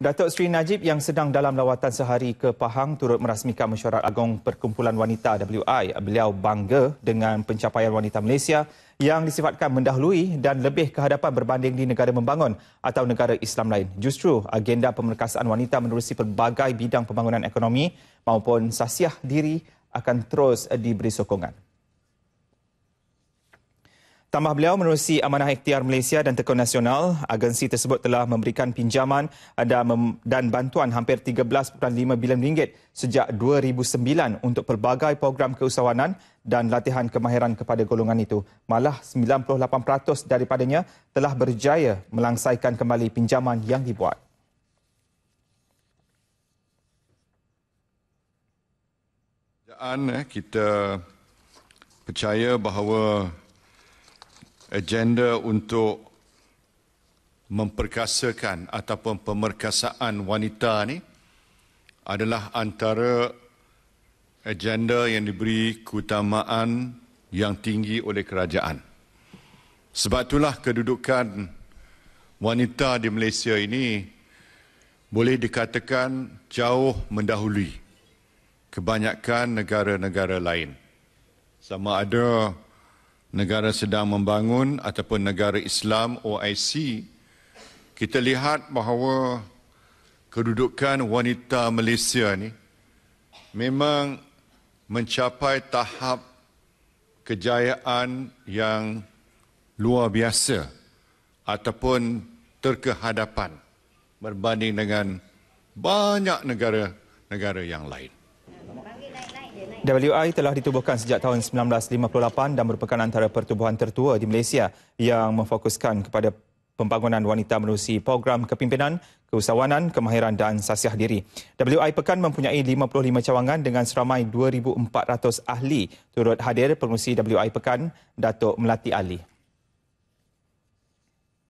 Datuk Sri Najib yang sedang dalam lawatan sehari ke Pahang turut merasmikan mesyuarat Agung Perkumpulan Wanita WI. Beliau bangga dengan pencapaian wanita Malaysia yang disifatkan mendahului dan lebih kehadapan berbanding di negara membangun atau negara Islam lain. Justru agenda pemerkasaan wanita menerusi pelbagai bidang pembangunan ekonomi maupun sasiah diri akan terus diberi sokongan. Tambah beliau menerusi Amanah Ikhtiar Malaysia dan Tekun Nasional, agensi tersebut telah memberikan pinjaman dan bantuan hampir 13.5 bilion ringgit sejak 2009 untuk pelbagai program keusahawanan dan latihan kemahiran kepada golongan itu. Malah 98% daripadanya telah berjaya melangsaikan kembali pinjaman yang dibuat. Eh, kita percaya bahawa agenda untuk memperkasakan ataupun pemerkasaan wanita ni adalah antara agenda yang diberi keutamaan yang tinggi oleh kerajaan. Sebab itulah kedudukan wanita di Malaysia ini boleh dikatakan jauh mendahului kebanyakan negara-negara lain. Sama ada negara sedang membangun ataupun negara Islam OIC kita lihat bahawa kedudukan wanita Malaysia ni memang mencapai tahap kejayaan yang luar biasa ataupun terkehadapan berbanding dengan banyak negara-negara yang lain. WI telah ditubuhkan sejak tahun 1958 dan merupakan antara pertubuhan tertua di Malaysia yang memfokuskan kepada pembangunan wanita melalui program kepimpinan, keusahawanan, kemahiran dan sasiah diri. WI Pekan mempunyai 55 cawangan dengan seramai 2,400 ahli turut hadir pengurusi WI Pekan, Datuk Melati Ali.